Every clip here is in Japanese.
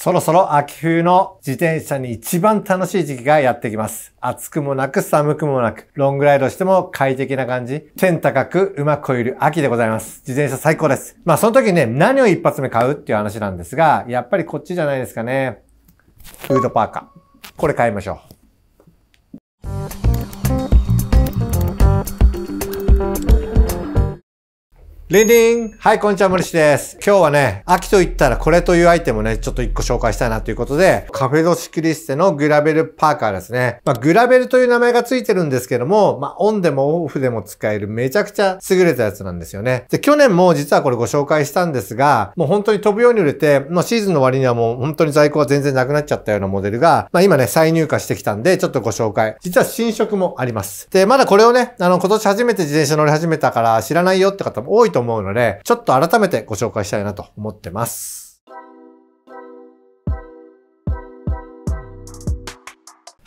そろそろ秋冬の自転車に一番楽しい時期がやってきます。暑くもなく寒くもなく、ロングライドしても快適な感じ、天高くうまくこいる秋でございます。自転車最高です。まあその時ね、何を一発目買うっていう話なんですが、やっぱりこっちじゃないですかね。フードパーカー。これ買いましょう。リンリンはい、こんにちは、森氏です。今日はね、秋と言ったらこれというアイテムをね、ちょっと一個紹介したいなということで、カフェドシクリステのグラベルパーカーですね。まあ、グラベルという名前が付いてるんですけども、まあ、オンでもオフでも使えるめちゃくちゃ優れたやつなんですよね。で、去年も実はこれご紹介したんですが、もう本当に飛ぶように売れて、まあ、シーズンの割にはもう本当に在庫は全然なくなっちゃったようなモデルが、まあ、今ね、再入荷してきたんで、ちょっとご紹介。実は新色もあります。で、まだこれをね、あの、今年初めて自転車乗り始めたから知らないよって方も多いとと思うので、ちょっと改めてご紹介したいなと思ってます。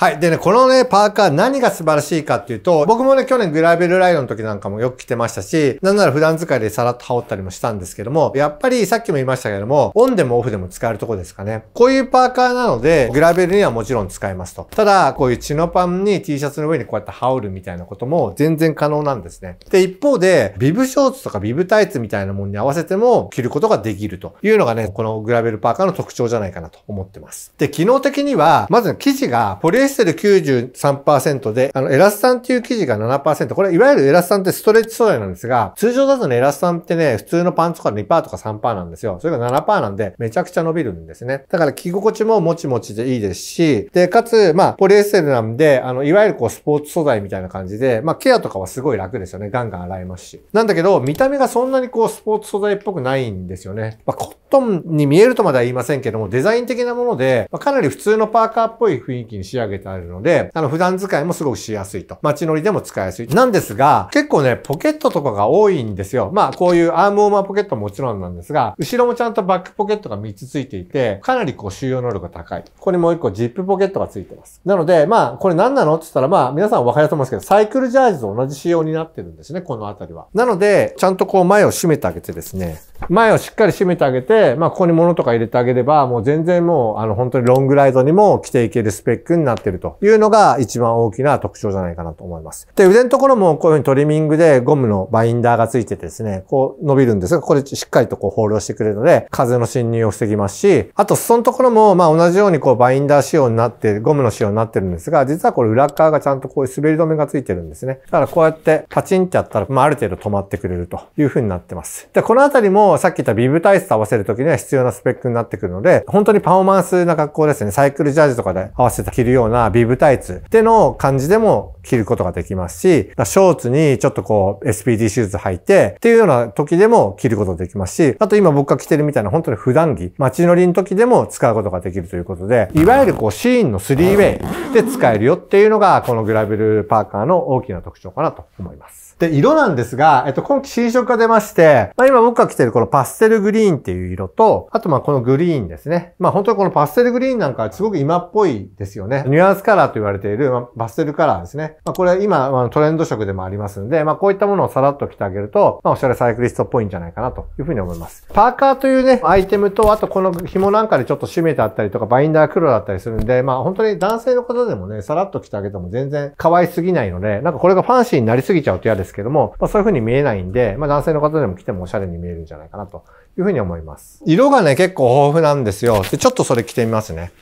はい。でね、このね、パーカー何が素晴らしいかっていうと、僕もね、去年グラベルライドの時なんかもよく着てましたし、なんなら普段使いでさらっと羽織ったりもしたんですけども、やっぱりさっきも言いましたけども、オンでもオフでも使えるとこですかね。こういうパーカーなので、グラベルにはもちろん使えますと。ただ、こういうチノパンに T シャツの上にこうやって羽織るみたいなことも全然可能なんですね。で、一方で、ビブショーツとかビブタイツみたいなものに合わせても着ることができるというのがね、このグラベルパーカーの特徴じゃないかなと思ってます。で、機能的には、まず生地がポリエッセル93%で、あの、エラスタンっていう生地が7%。これ、いわゆるエラスタンってストレッチ素材なんですが、通常だとね、エラスタンってね、普通のパンツから2%とか3%なんですよ。それが7%なんで、めちゃくちゃ伸びるんですね。だから着心地ももちもちでいいですし、で、かつ、まあ、ポリエステルなんで、あの、いわゆるこう、スポーツ素材みたいな感じで、まあ、ケアとかはすごい楽ですよね。ガンガン洗えますし。なんだけど、見た目がそんなにこう、スポーツ素材っぽくないんですよね。まあ、トンに見えるとまでは言いませんけども、デザイン的なもので、まあ、かなり普通のパーカーっぽい雰囲気に仕上げてあるので、あの、普段使いもすごくしやすいと。街乗りでも使いやすい。なんですが、結構ね、ポケットとかが多いんですよ。まあ、こういうアームウォーマーポケットももちろんなんですが、後ろもちゃんとバックポケットが3つついていて、かなりこう収容能力が高い。ここにもう1個ジップポケットがついてます。なので、まあ、これ何なのって言ったら、まあ、皆さんお分かりだと思うんですけど、サイクルジャージと同じ仕様になってるんですね、この辺りは。なので、ちゃんとこう前を締めてあげてですね、前をしっかり締めてあげて、で、まあ、ここに物とか入れてあげれば、もう全然もう、あの、本当にロングライドにも着ていけるスペックになってるというのが一番大きな特徴じゃないかなと思います。で、腕のところもこういうふうにトリミングでゴムのバインダーがついててですね、こう伸びるんですが、これしっかりとこうホールをしてくれるので、風の侵入を防ぎますし、あと、裾のところも、まあ、同じようにこうバインダー仕様になって、ゴムの仕様になってるんですが、実はこれ裏側がちゃんとこういう滑り止めがついてるんですね。だからこうやってパチンってやったら、まあ、ある程度止まってくれるというふうになってます。で、このあたりもさっき言ったビブ体質と合わせると時には必要なスペックになってくるので、本当にパフォーマンスな格好ですね。サイクルジャージとかで合わせて着るようなビブタイツでの感じでも着ることができますし、ショーツにちょっとこう SPD シューズ履いてっていうような時でも着ることできますし、あと今僕が着てるみたいな本当に普段着、街乗りの時でも使うことができるということで、いわゆるこうシーンの3ウェイで使えるよっていうのがこのグラベルパーカーの大きな特徴かなと思います。で、色なんですが、えっと、今季新色が出まして、まあ、今僕が着てるこのパステルグリーンっていう色と、あとまあこのグリーンですね。まあ本当にこのパステルグリーンなんかすごく今っぽいですよね。ニュアンスカラーと言われている、まあ、パステルカラーですね。まあ、これ今、トレンド色でもありますんで、まあ、こういったものをさらっと着てあげると、まあ、おしゃれサイクリストっぽいんじゃないかなというふうに思います。パーカーというね、アイテムと、あとこの紐なんかでちょっと締めてあったりとか、バインダー黒だったりするんで、まあ、本当に男性の方でもね、さらっと着てあげても全然可愛すぎないので、なんかこれがファンシーになりすぎちゃうと嫌ですけども、まあ、そういうふうに見えないんで、まあ、男性の方でも着てもおしゃれに見えるんじゃないかなというふうに思います。色がね、結構豊富なんですよ。で、ちょっとそれ着てみますね。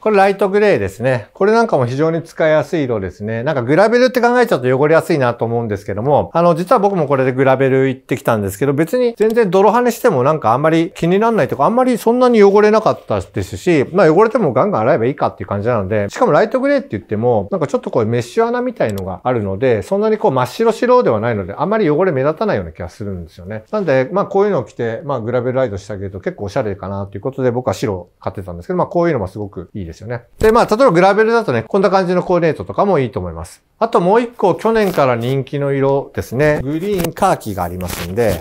これライトグレーですね。これなんかも非常に使いやすい色ですね。なんかグラベルって考えちゃうと汚れやすいなと思うんですけども、あの、実は僕もこれでグラベル行ってきたんですけど、別に全然泥跳ねしてもなんかあんまり気にならないとか、あんまりそんなに汚れなかったですし、まあ汚れてもガンガン洗えばいいかっていう感じなので、しかもライトグレーって言っても、なんかちょっとこうメッシュ穴みたいのがあるので、そんなにこう真っ白白ではないので、あんまり汚れ目立たないような気がするんですよね。なんで、まあこういうのを着て、まあグラベルライトしてあげると結構おしゃれかなということで僕は白を買ってたんですけど、まあこういうのもすごくいいですよね。で、まあ、例えばグラベルだとね、こんな感じのコーディネートとかもいいと思います。あともう一個、去年から人気の色ですね。グリーンカーキがありますんで、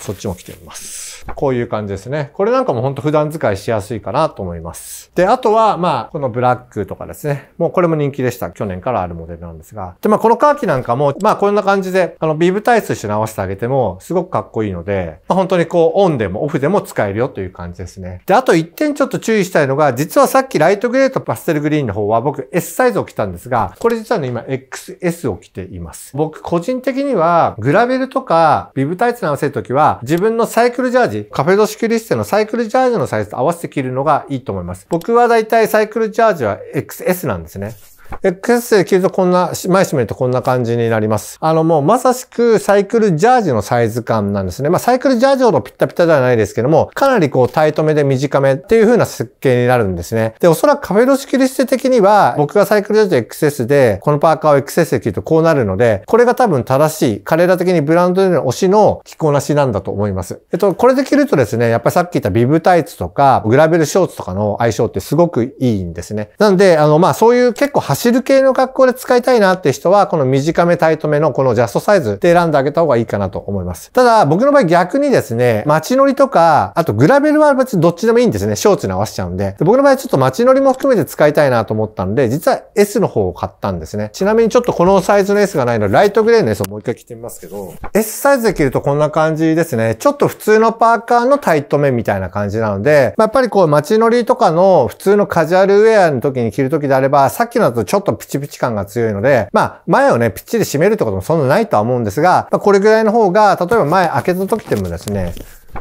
そっちも着てみます。こういう感じですね。これなんかもほんと普段使いしやすいかなと思います。で、あとは、まあ、このブラックとかですね。もうこれも人気でした。去年からあるモデルなんですが。で、まあ、このカーキなんかも、まあ、こんな感じで、あの、ビブタイツして直してあげても、すごくかっこいいので、まあ、本当にこう、オンでもオフでも使えるよという感じですね。で、あと1点ちょっと注意したいのが、実はさっきライトグレーとパステルグリーンの方は僕 S サイズを着たんですが、これ実はね、今 XS を着ています。僕個人的には、グラベルとかビブタイツ直せるときは、自分のサイクルジャージジ、カフェドシュクリステのサイクルジャージのサイズと合わせて着るのがいいと思います。僕はだいたいサイクルジャージは XS なんですね。X 線で切るとこんな、前閉めるとこんな感じになります。あのもうまさしくサイクルジャージのサイズ感なんですね。まあサイクルジャージほどピッタピタではないですけども、かなりこうタイトめで短めっていう風な設計になるんですね。で、おそらくカフェロ式リステ的には、僕がサイクルジャージ XS で、このパーカーを XS で切るとこうなるので、これが多分正しい、彼ら的にブランドでの推しの着こなしなんだと思います。えっと、これで着るとですね、やっぱりさっき言ったビブタイツとか、グラベルショーツとかの相性ってすごくいいんですね。なんで、あの、まあそういう結構走る系の格好で使いたいなって人は、この短めタイトめのこのジャストサイズで選んであげた方がいいかなと思います。ただ、僕の場合逆にですね、街乗りとか、あとグラベルは別にどっちでもいいんですね。ショーツに合わせちゃうんで。で僕の場合ちょっと街乗りも含めて使いたいなと思ったんで、実は S の方を買ったんですね。ちなみにちょっとこのサイズの S がないので、ライトグレーの S をもう一回着てみますけど、S サイズで着るとこんな感じですね。ちょっと普通のパーカーのタイトめみたいな感じなので、まあ、やっぱりこう街乗りとかの普通のカジュアルウェアの時に着る時であれば、さっきのとちょっとプチプチ感が強いので、まあ、前をね、ぴっちり締めるってこともそんなないとは思うんですが、まあ、これぐらいの方が、例えば前開けた時でもですね、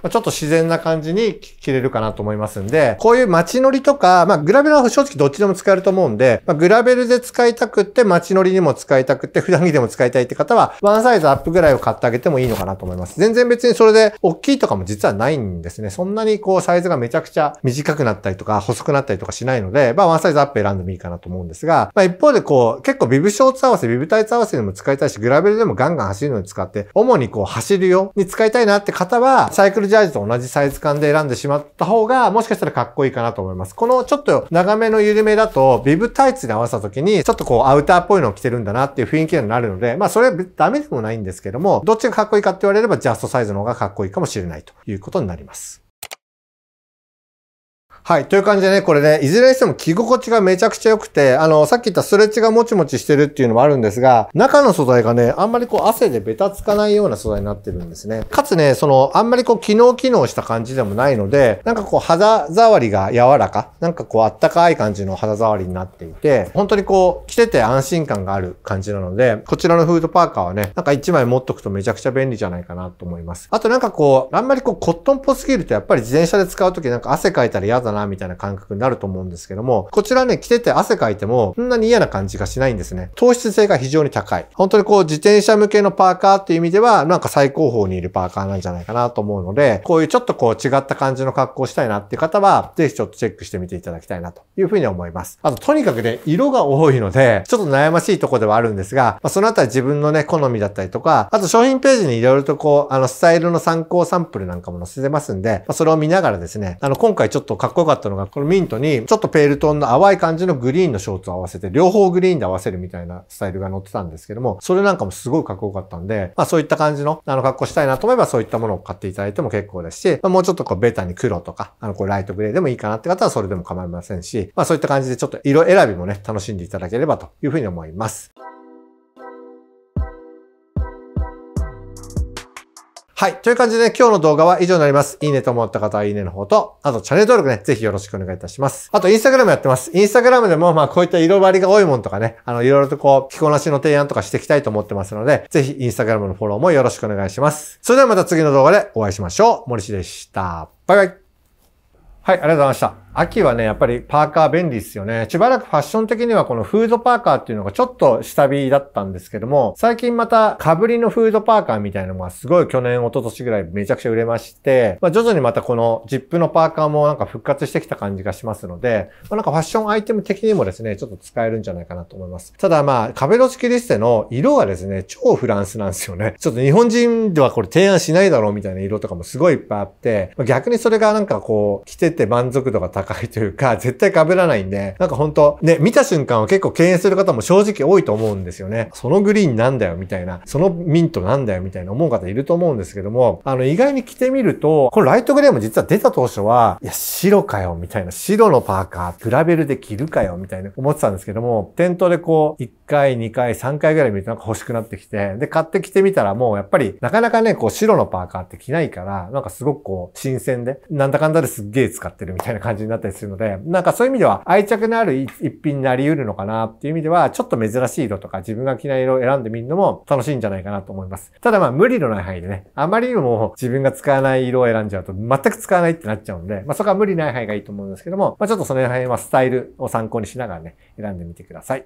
ちょっと自然な感じに着れるかなと思いますんで、こういう街乗りとか、まあグラベルは正直どっちでも使えると思うんで、まあ、グラベルで使いたくって、街乗りにも使いたくって、普段着でも使いたいって方は、ワンサイズアップぐらいを買ってあげてもいいのかなと思います。全然別にそれで、大きいとかも実はないんですね。そんなにこうサイズがめちゃくちゃ短くなったりとか、細くなったりとかしないので、まあワンサイズアップ選んでもいいかなと思うんですが、まあ一方でこう、結構ビブショーツ合わせ、ビブタイツ合わせでも使いたいし、グラベルでもガンガン走るのに使って、主にこう走るように使いたいなって方は、サイクルルジャージと同じサイズ感で選んでしまった方が、もしかしたらかっこいいかなと思います。このちょっと長めの緩めだと、ビブタイツに合わせた時に、ちょっとこうアウターっぽいのを着てるんだなっていう雰囲気になるので、まあそれはダメでもないんですけども、どっちがかっこいいかって言われればジャストサイズの方がかっこいいかもしれないということになります。はい。という感じでね、これね、いずれにしても着心地がめちゃくちゃ良くて、あの、さっき言ったストレッチがもちもちしてるっていうのもあるんですが、中の素材がね、あんまりこう汗でベタつかないような素材になってるんですね。かつね、その、あんまりこう機能機能した感じでもないので、なんかこう肌触りが柔らか、なんかこうあったかい感じの肌触りになっていて、本当にこう着てて安心感がある感じなので、こちらのフードパーカーはね、なんか1枚持っとくとめちゃくちゃ便利じゃないかなと思います。あとなんかこう、あんまりこうコットンっぽすぎるとやっぱり自転車で使うときなんか汗かいたら嫌だなな、みたいな感覚になると思うんですけども、こちらね、着てて汗かいても、そんなに嫌な感じがしないんですね。糖質性が非常に高い。本当にこう、自転車向けのパーカーっていう意味では、なんか最高峰にいるパーカーなんじゃないかなと思うので、こういうちょっとこう、違った感じの格好をしたいなっていう方は、ぜひちょっとチェックしてみていただきたいなというふうに思います。あと、とにかくね、色が多いので、ちょっと悩ましいとこではあるんですが、まあ、そのあたり自分のね、好みだったりとか、あと商品ページにいろいろとこう、あの、スタイルの参考サンプルなんかも載せてますんで、まあ、それを見ながらですね、あの、今回ちょっとかっこよ良かったのが、このミントに、ちょっとペールトンの淡い感じのグリーンのショーツを合わせて、両方グリーンで合わせるみたいなスタイルが載ってたんですけども、それなんかもすごいかっこよかったんで、まあそういった感じの、あの、格好したいなと思えば、そういったものを買っていただいても結構ですし、まあ、もうちょっとこう、ベタに黒とか、あの、こう、ライトグレーでもいいかなって方はそれでも構いませんし、まあそういった感じでちょっと色選びもね、楽しんでいただければというふうに思います。はい。という感じで、ね、今日の動画は以上になります。いいねと思った方はいいねの方と、あとチャンネル登録ね、ぜひよろしくお願いいたします。あと、インスタグラムやってます。インスタグラムでも、まあ、こういった色張りが多いもんとかね、あの、いろいろとこう、着こなしの提案とかしていきたいと思ってますので、ぜひインスタグラムのフォローもよろしくお願いします。それではまた次の動画でお会いしましょう。森氏でした。バイバイ。はい、ありがとうございました。秋はね、やっぱりパーカー便利ですよね。しばらくファッション的にはこのフードパーカーっていうのがちょっと下火だったんですけども、最近また被りのフードパーカーみたいなのがすごい去年、一昨年ぐらいめちゃくちゃ売れまして、まあ、徐々にまたこのジップのパーカーもなんか復活してきた感じがしますので、まあ、なんかファッションアイテム的にもですね、ちょっと使えるんじゃないかなと思います。ただまあ、壁のきリステの色がですね、超フランスなんですよね。ちょっと日本人ではこれ提案しないだろうみたいな色とかもすごいいっぱいあって、逆にそれがなんかこう、着てて満足度が高い高いというか、絶対被らないんで、なんか本当ね、見た瞬間は結構敬遠する方も正直多いと思うんですよね。そのグリーンなんだよみたいな、そのミントなんだよみたいな思う方いると思うんですけども、あの意外に着てみると、このライトグレーも実は出た当初は、いや、白かよみたいな、白のパーカー、プラベルで着るかよみたいな思ってたんですけども、店頭でこう、1回、2回、3回ぐらい見るとなんか欲しくなってきて、で、買って着てみたらもうやっぱり、なかなかね、こう白のパーカーって着ないから、なんかすごくこう、新鮮で、なんだかんだですっげえ使ってるみたいな感じにななったりするので、なんかそういう意味では愛着のある一品になり得るのかなっていう意味では、ちょっと珍しい色とか自分が着ない色を選んでみるのも楽しいんじゃないかなと思います。ただまあ無理のない範囲でね、あまりにも自分が使わない色を選んじゃうと全く使わないってなっちゃうので、まあそこは無理ない範囲がいいと思うんですけども、まあちょっとその辺はスタイルを参考にしながらね、選んでみてください。